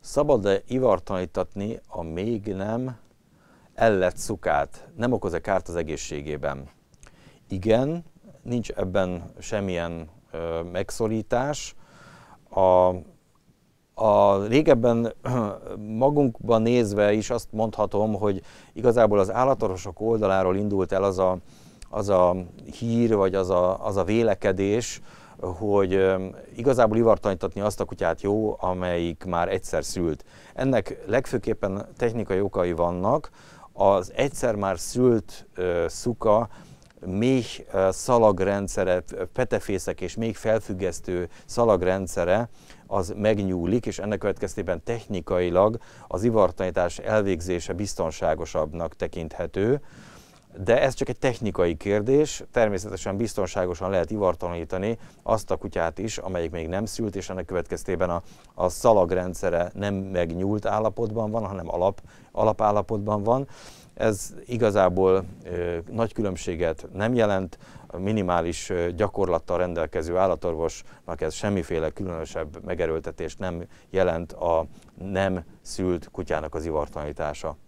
Szabad-e ivartanítatni a még nem ellett szukát? Nem okoz-e kárt az egészségében? Igen, nincs ebben semmilyen ö, megszorítás. A, a régebben magunkban nézve is azt mondhatom, hogy igazából az állatorvosok oldaláról indult el az a, az a hír, vagy az a, az a vélekedés, hogy igazából ivartalanítani azt a kutyát jó, amelyik már egyszer szült. Ennek legfőképpen technikai okai vannak. Az egyszer már szült szuka még szalagrendszere, petefészek és még felfüggesztő szalagrendszere az megnyúlik, és ennek következtében technikailag az ivartanítás elvégzése biztonságosabbnak tekinthető. De ez csak egy technikai kérdés, természetesen biztonságosan lehet ivartalanítani azt a kutyát is, amelyik még nem szült, és ennek következtében a, a szalagrendszere nem megnyúlt állapotban van, hanem alap, alapállapotban van. Ez igazából ö, nagy különbséget nem jelent, a minimális gyakorlattal rendelkező állatorvosnak ez semmiféle különösebb megerőltetést nem jelent a nem szült kutyának az ivartalanítása.